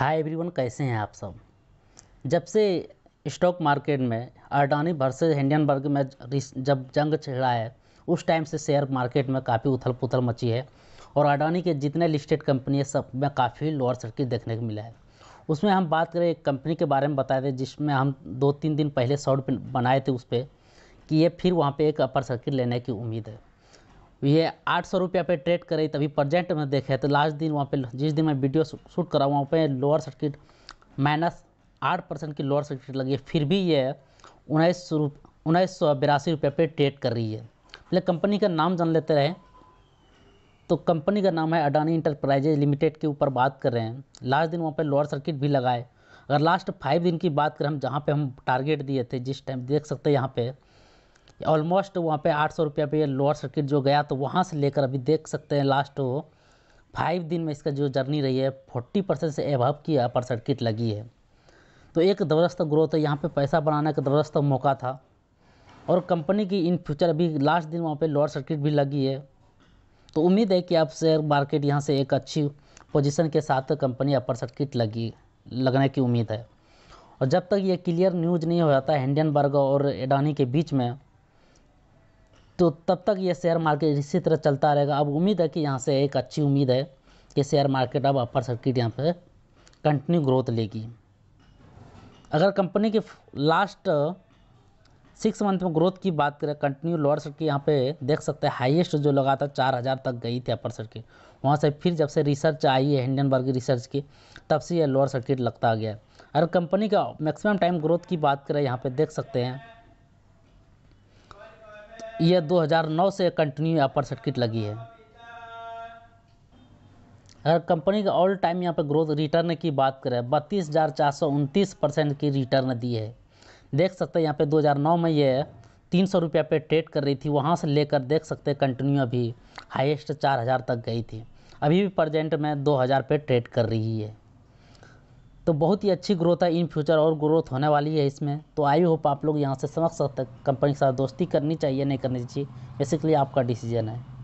hi everyone कैसे हैं आप सब जब से स्टॉक मार्केट में अडानी वर्सेज वर्ग में जब जंग छिड़ा है उस टाइम से शेयर मार्केट में काफ़ी उथल पुथल मची है और अडानी के जितने लिस्टेड कंपनी है सब में काफ़ी लोअर सर्किट देखने को मिला है उसमें हम बात करें एक कंपनी के बारे में बताए थे जिसमें हम दो तीन दिन पहले शॉर्ट बनाए थे उस पर कि ये फिर वहाँ पर एक अपर सर्किट लेने की उम्मीद है ये आठ सौ रुपया पे ट्रेड करे तभी प्रजेंट में देखे तो लास्ट दिन वहाँ पे जिस दिन मैं वीडियो शूट करा वहाँ पे लोअर सर्किट माइनस आठ परसेंट की लोअर सर्किट लगी है फिर भी ये उन्नीस सौ उन्नीस सौ बिरासी रुपये पे ट्रेड कर रही है पहले मतलब कंपनी का नाम जान लेते रहे तो कंपनी का नाम है अडानी इंटरप्राइजेज लिमिटेड के ऊपर बात कर रहे हैं लास्ट दिन वहाँ पर लोअर सर्किट भी लगाए अगर लास्ट फाइव दिन की बात करें हम जहाँ पर हम टारगेट दिए थे जिस टाइम देख सकते हैं यहाँ पर ऑलमोस्ट वहाँ पे आठ सौ रुपया पे लोअर सर्किट जो गया तो वहाँ से लेकर अभी देख सकते हैं लास्ट वो फाइव दिन में इसका जो जर्नी रही है फोर्टी परसेंट से एभव की अपर सर्किट लगी है तो एक ज़बरदस्त ग्रोथ है यहाँ पे पैसा बनाने का ज़बरदस्त मौका था और कंपनी की इन फ्यूचर अभी लास्ट दिन वहाँ पर लोअर सर्किट भी लगी है तो उम्मीद है कि आप शेयर मार्केट यहाँ से एक अच्छी पोजिशन के साथ कंपनी अपर सर्किट लगी लगने की उम्मीद है और जब तक ये क्लियर न्यूज़ नहीं हो जाता है बर्ग और एडानी के बीच में तो तब तक ये शेयर मार्केट इसी तरह चलता रहेगा अब उम्मीद है कि यहाँ से एक अच्छी उम्मीद है कि शेयर मार्केट अब अपर सर्किट यहाँ पर कंटिन्यू ग्रोथ लेगी अगर कंपनी के लास्ट सिक्स मंथ में ग्रोथ की बात करें कंटिन्यू लोअर सर्किट यहाँ पे देख सकते हैं हाईएस्ट जो लगा था चार हज़ार तक गई थी अपर सर्किट वहाँ से फिर जब से रिसर्च आई है हिंडनबर्ग रिसर्च की तब से यह लोअर सर्किट लगता गया अगर कंपनी का मैक्सिमम टाइम ग्रोथ की बात करें यहाँ पे देख सकते हैं यह 2009 से कंटिन्यू अपर सर्किट लगी है अगर कंपनी का ऑल टाइम यहाँ पर ग्रोथ रिटर्न की बात करें बत्तीस हज़ार चार सौ उनतीस परसेंट की रिटर्न दी है देख सकते हैं यहाँ पे 2009 में ये तीन सौ रुपया पे ट्रेड कर रही थी वहाँ से लेकर देख सकते हैं कंटिन्यू अभी हाईएस्ट चार हज़ार तक गई थी अभी भी प्रजेंट में दो हज़ार पे ट्रेड कर रही है तो बहुत ही अच्छी ग्रोथ है इन फ्यूचर और ग्रोथ होने वाली है इसमें तो आई होप आप लोग यहाँ से समझ सकते कंपनी के साथ दोस्ती करनी चाहिए नहीं करनी चाहिए बेसिकली आपका डिसीजन है